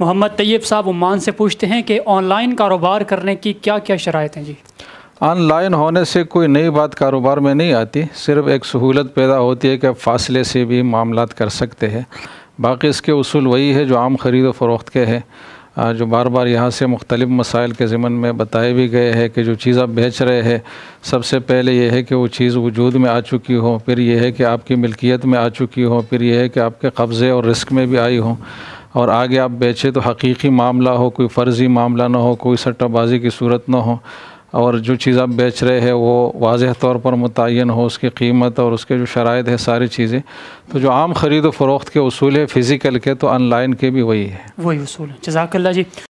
मोहम्मद तैयब साहब उमान से पूछते हैं कि ऑनलाइन कारोबार करने की क्या क्या शरात हैं जी ऑनलाइन होने से कोई नई बात कारोबार में नहीं आती सिर्फ एक सहूलत पैदा होती है कि आप फासले से भी मामला कर सकते हैं बाकी इसके असूल वही है जो आम खरीद व फरोख्त के हैं जो बार बार यहाँ से मुख्तलिफ़ मसाइल के ज़मन में बताए भी गए हैं कि जो चीज़ आप बेच रहे हैं सबसे पहले यह है कि वो चीज़ वजूद में आ चुकी हो फिर यह है कि आपकी मिल्कियत में आ चुकी हो फिर यह है कि आपके कब्ज़े और रिस्क में भी आई हों और आगे आप बेचें तो हकीकी मामला हो कोई फ़र्ज़ी मामला ना हो कोई सट्टाबाजी की सूरत ना हो और जो चीज़ आप बेच रहे हैं वो वाज तौर पर मुतन हो उसकी कीमत और उसके जो शराइ है सारी चीज़ें तो जो आम ख़रीद फ़रोख्त के असूल है फ़िज़िकल के तो ऑनलाइन के भी वही है वही असूल है जजाकल्ला जी